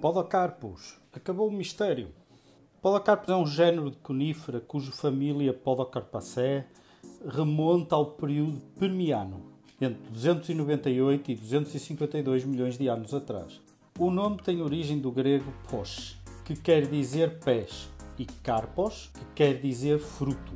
Podocarpus. Acabou o mistério. Podocarpus é um género de conífera cuja família Podocarpaceae remonta ao período Permiano, entre 298 e 252 milhões de anos atrás. O nome tem origem do grego pos, que quer dizer pés, e carpos, que quer dizer fruto.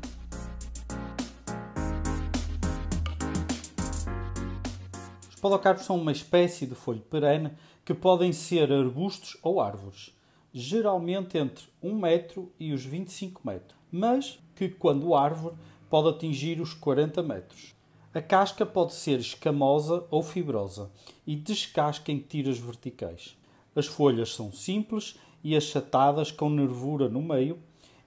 Podocarpos são uma espécie de folha perene que podem ser arbustos ou árvores, geralmente entre 1 metro e os 25 metros, mas que, quando árvore, pode atingir os 40 metros. A casca pode ser escamosa ou fibrosa e descasca em tiras verticais. As folhas são simples e achatadas com nervura no meio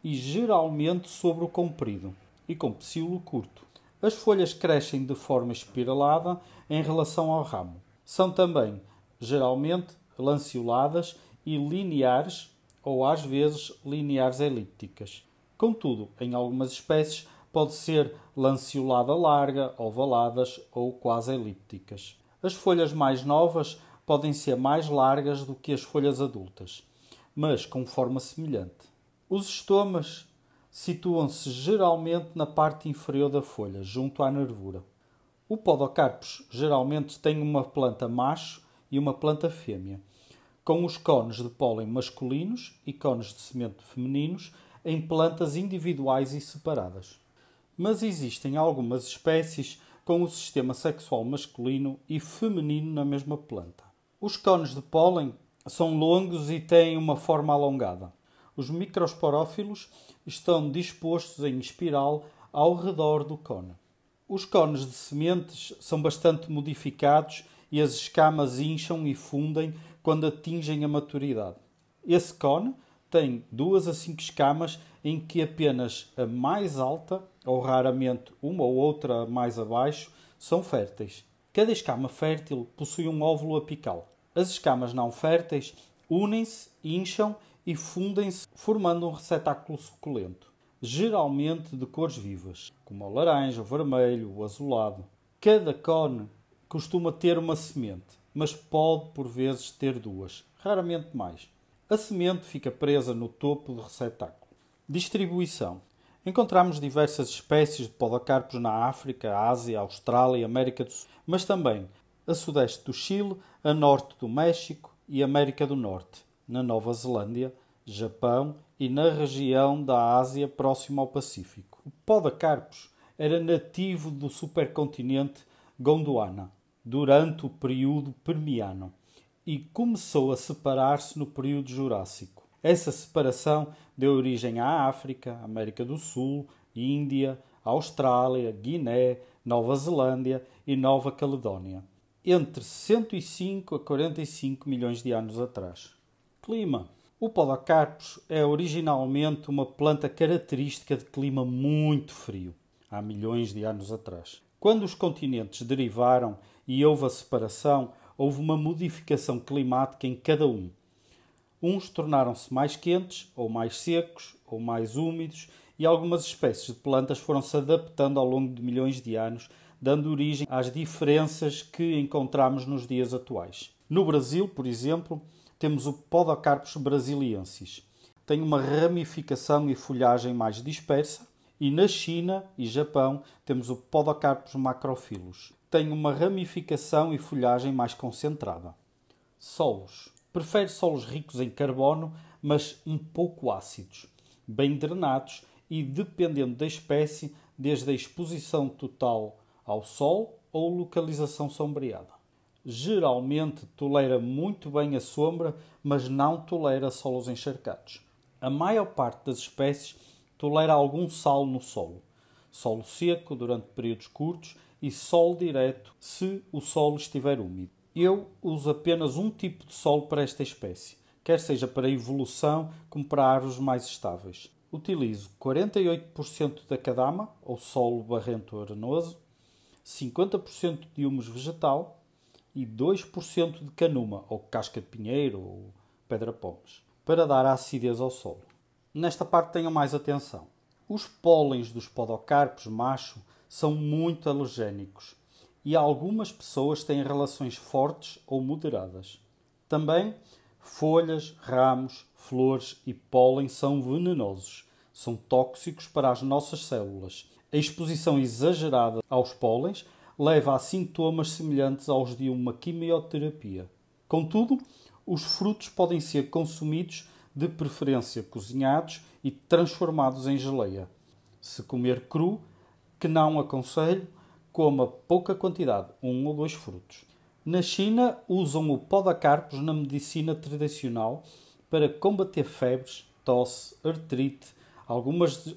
e geralmente sobre o comprido e com psilo curto. As folhas crescem de forma espiralada em relação ao ramo. São também, geralmente, lanceoladas e lineares ou às vezes lineares elípticas. Contudo, em algumas espécies pode ser lanceolada larga, ovaladas ou quase elípticas. As folhas mais novas podem ser mais largas do que as folhas adultas, mas com forma semelhante. Os estomas situam-se geralmente na parte inferior da folha, junto à nervura. O podocarpus geralmente tem uma planta macho e uma planta fêmea, com os cones de pólen masculinos e cones de semente femininos em plantas individuais e separadas. Mas existem algumas espécies com o sistema sexual masculino e feminino na mesma planta. Os cones de pólen são longos e têm uma forma alongada. Os microsporófilos estão dispostos em espiral ao redor do cone. Os cones de sementes são bastante modificados e as escamas incham e fundem quando atingem a maturidade. Esse cone tem duas a cinco escamas em que apenas a mais alta, ou raramente uma ou outra mais abaixo, são férteis. Cada escama fértil possui um óvulo apical. As escamas não férteis unem-se, incham e fundem-se, formando um receptáculo suculento, geralmente de cores vivas, como o laranja, o vermelho, o azulado. Cada cone costuma ter uma semente, mas pode por vezes ter duas, raramente mais. A semente fica presa no topo do receptáculo. Distribuição: Encontramos diversas espécies de podocarpos na África, Ásia, Austrália e América do Sul, mas também a sudeste do Chile, a norte do México e América do Norte na Nova Zelândia, Japão e na região da Ásia próxima ao Pacífico. O Podocarpus era nativo do supercontinente Gondwana durante o período Permiano e começou a separar-se no período Jurássico. Essa separação deu origem à África, América do Sul, Índia, Austrália, Guiné, Nova Zelândia e Nova Caledónia, entre 105 a 45 milhões de anos atrás clima. O Podocarpus é originalmente uma planta característica de clima muito frio, há milhões de anos atrás. Quando os continentes derivaram e houve a separação, houve uma modificação climática em cada um. Uns tornaram-se mais quentes, ou mais secos, ou mais úmidos, e algumas espécies de plantas foram se adaptando ao longo de milhões de anos, dando origem às diferenças que encontramos nos dias atuais. No Brasil, por exemplo, temos o Podocarpus brasiliensis. Tem uma ramificação e folhagem mais dispersa. E na China e Japão temos o Podocarpus macrophyllus. Tem uma ramificação e folhagem mais concentrada. Solos. Prefere solos ricos em carbono, mas um pouco ácidos, bem drenados e, dependendo da espécie, desde a exposição total ao sol ou localização sombreada geralmente tolera muito bem a sombra, mas não tolera solos encharcados. A maior parte das espécies tolera algum sal no solo, solo seco durante períodos curtos e sol direto se o solo estiver úmido. Eu uso apenas um tipo de solo para esta espécie, quer seja para evolução como para árvores mais estáveis. Utilizo 48% da cadama, ou solo barrento arenoso, 50% de humus vegetal, e 2% de canuma, ou casca de pinheiro, ou pedra-pomes, para dar acidez ao solo. Nesta parte tenham mais atenção. Os pólens dos podocarpos macho são muito alergénicos e algumas pessoas têm relações fortes ou moderadas. Também folhas, ramos, flores e pólen são venenosos, são tóxicos para as nossas células. A exposição exagerada aos pólens leva a sintomas semelhantes aos de uma quimioterapia. Contudo, os frutos podem ser consumidos, de preferência cozinhados e transformados em geleia. Se comer cru, que não aconselho, coma pouca quantidade, um ou dois frutos. Na China, usam o pó da carpos na medicina tradicional para combater febres, tosse, artrite, algumas,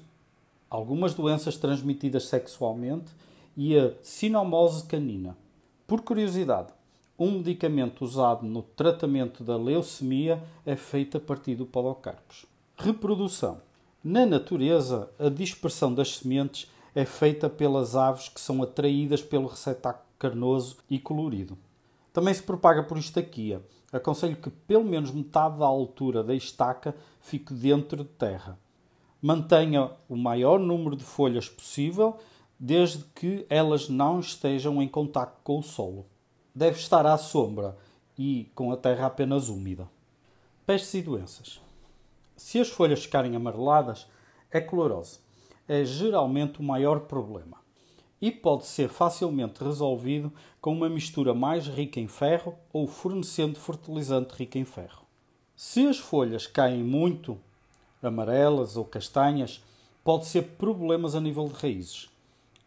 algumas doenças transmitidas sexualmente e a sinomose canina. Por curiosidade, um medicamento usado no tratamento da leucemia é feito a partir do polocarpus. Reprodução. Na natureza, a dispersão das sementes é feita pelas aves que são atraídas pelo receptáculo carnoso e colorido. Também se propaga por estaquia. Aconselho que pelo menos metade da altura da estaca fique dentro de terra. Mantenha o maior número de folhas possível desde que elas não estejam em contato com o solo. Deve estar à sombra e com a terra apenas úmida. Pestes e doenças. Se as folhas ficarem amareladas, é clorose. É geralmente o maior problema e pode ser facilmente resolvido com uma mistura mais rica em ferro ou fornecendo fertilizante rico em ferro. Se as folhas caem muito, amarelas ou castanhas, pode ser problemas a nível de raízes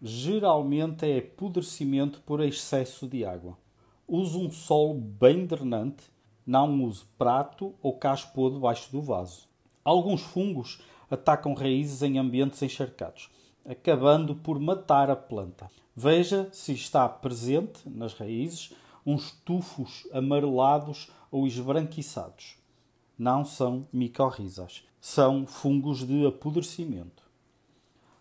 geralmente é apodrecimento por excesso de água. Use um solo bem drenante, não use prato ou caspo debaixo do vaso. Alguns fungos atacam raízes em ambientes encharcados, acabando por matar a planta. Veja se está presente nas raízes uns tufos amarelados ou esbranquiçados. Não são micorrizas, são fungos de apodrecimento.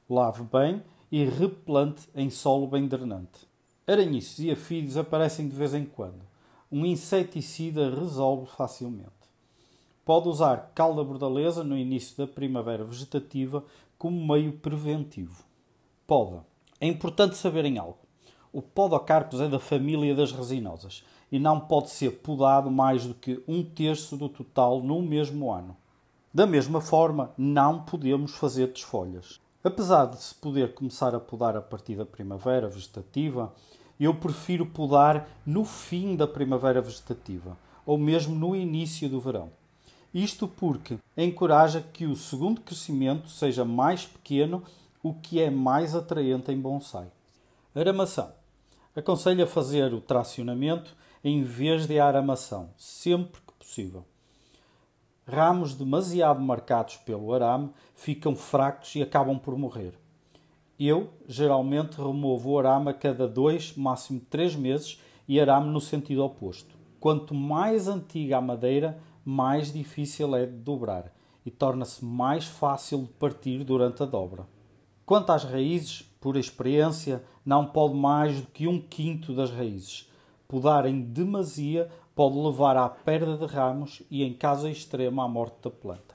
Lave bem e replante em solo bem drenante. Aranhiços e afilhos aparecem de vez em quando. Um inseticida resolve facilmente. Pode usar calda bordaleza no início da primavera vegetativa como meio preventivo. Poda. É importante saberem algo. O podocarpus é da família das resinosas e não pode ser podado mais do que um terço do total no mesmo ano. Da mesma forma, não podemos fazer desfolhas. Apesar de se poder começar a podar a partir da primavera vegetativa, eu prefiro podar no fim da primavera vegetativa ou mesmo no início do verão. Isto porque encoraja que o segundo crescimento seja mais pequeno, o que é mais atraente em bonsai. Aramação. Aconselho a fazer o tracionamento em vez de a aramação, sempre que possível. Ramos demasiado marcados pelo arame ficam fracos e acabam por morrer. Eu, geralmente, removo o arame a cada dois, máximo três meses e arame no sentido oposto. Quanto mais antiga a madeira, mais difícil é de dobrar e torna-se mais fácil de partir durante a dobra. Quanto às raízes, por experiência, não pode mais do que um quinto das raízes. podarem em demasia pode levar à perda de ramos e, em caso extremo, à morte da planta.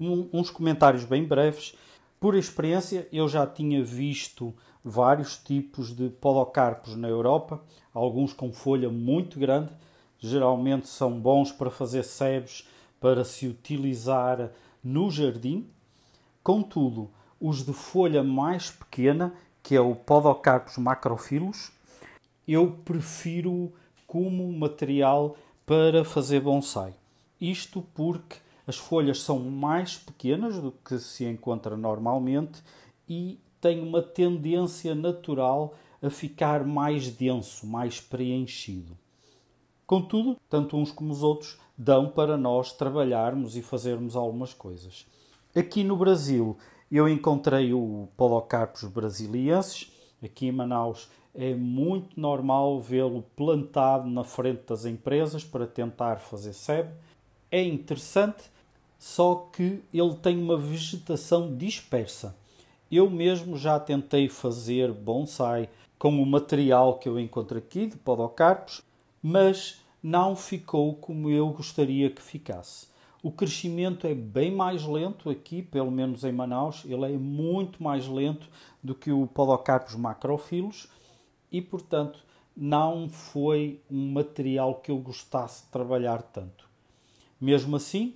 Um, uns comentários bem breves. Por experiência, eu já tinha visto vários tipos de podocarpos na Europa, alguns com folha muito grande, geralmente são bons para fazer sebes para se utilizar no jardim. Contudo, os de folha mais pequena, que é o Podocarpus macrofilos, eu prefiro como material para fazer bonsai. Isto porque as folhas são mais pequenas do que se encontra normalmente e tem uma tendência natural a ficar mais denso, mais preenchido. Contudo, tanto uns como os outros dão para nós trabalharmos e fazermos algumas coisas. Aqui no Brasil, eu encontrei o Polocarpus brasiliensis, aqui em Manaus, é muito normal vê-lo plantado na frente das empresas para tentar fazer sebe. É interessante, só que ele tem uma vegetação dispersa. Eu mesmo já tentei fazer bonsai com o material que eu encontro aqui de podocarpos, mas não ficou como eu gostaria que ficasse. O crescimento é bem mais lento aqui, pelo menos em Manaus, ele é muito mais lento do que o Podocarpus macrofilos e, portanto, não foi um material que eu gostasse de trabalhar tanto. Mesmo assim,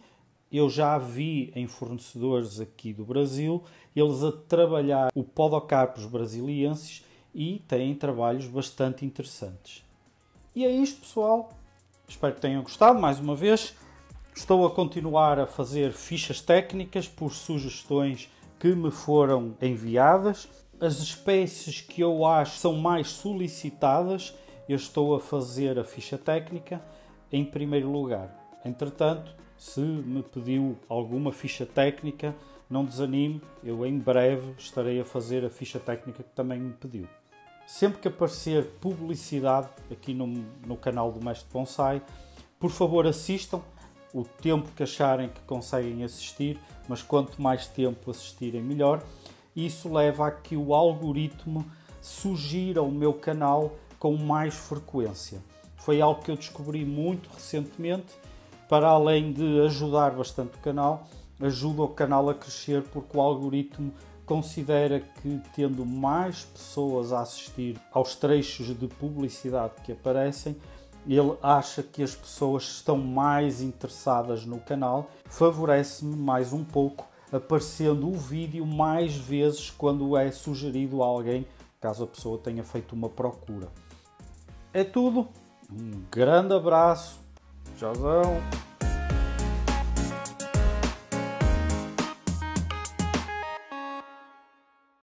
eu já vi em fornecedores aqui do Brasil eles a trabalhar o Podocarpus brasiliensis e têm trabalhos bastante interessantes. E é isto, pessoal. Espero que tenham gostado mais uma vez. Estou a continuar a fazer fichas técnicas por sugestões que me foram enviadas. As espécies que eu acho são mais solicitadas, eu estou a fazer a ficha técnica em primeiro lugar. Entretanto, se me pediu alguma ficha técnica, não desanime, eu em breve estarei a fazer a ficha técnica que também me pediu. Sempre que aparecer publicidade aqui no, no canal do Mestre Bonsai, por favor assistam o tempo que acharem que conseguem assistir, mas quanto mais tempo assistirem, melhor. Isso leva a que o algoritmo sugira o meu canal com mais frequência. Foi algo que eu descobri muito recentemente. Para além de ajudar bastante o canal, ajuda o canal a crescer porque o algoritmo considera que tendo mais pessoas a assistir aos trechos de publicidade que aparecem, ele acha que as pessoas estão mais interessadas no canal, favorece-me mais um pouco aparecendo o vídeo mais vezes quando é sugerido a alguém, caso a pessoa tenha feito uma procura. É tudo. Um grande abraço. Tchauzão.